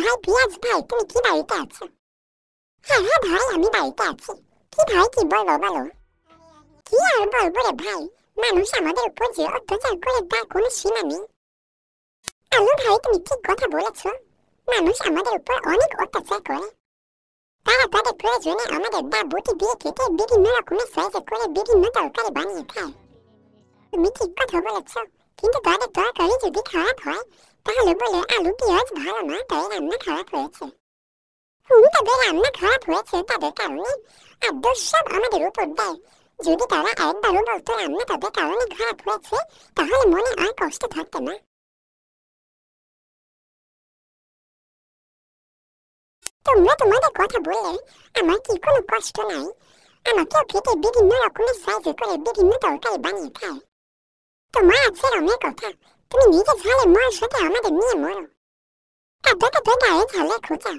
ভাই পিয়াজ ভাই তুমি কি বাড়িতে আছো হ্যাঁ হ্যাঁ ভাই আমি বাড়িতে আছি কি ভাই কি বলবো বলো কি আর বলবো রে ভাই মানুষ আমাদের উপর যে অত্যাচার করে তার কোনো সীমা নেই আলু ভাই তুমি ঠিক কথা বলেছ মানুষ আমাদের উপর অনেক অত্যাচার করে তারা তাদের প্রয়োজনে আমাদের দা বটি দিয়ে কেটে বিভিন্ন রকমের সাইজে করে বিভিন্ন তরকারি বানিয়ে খায় তুমি ঠিক কথা বলেছ কিন্তু তাদের তরকারি যদি খারাপ হয় তাহলে বলে আলু পেঁয়াজ ভালো না তাই রান্না খারাপ হয়েছে হুম তাদের রান্না খারাপ হয়েছে তাদের কারণে আদর্শ সব আমাদের উপর দেয় যদি তারা একবারও বলতো রান্না তাদের কারণে খারাপ হয়েছে তাহলে মনে আর কষ্ট থাকতো না তোমরা তোমাদের কথা বললে আমার কি কোনো কষ্ট নাই আমাকেও খেতে বিভিন্ন রকমের সাইজে করে বিভিন্ন তরকারি বানিয়ে খায় তোমার আছে রঙের কথা 你女的擦脸膜，帅，干嘛对你那么好？她多大多大？人才来口罩。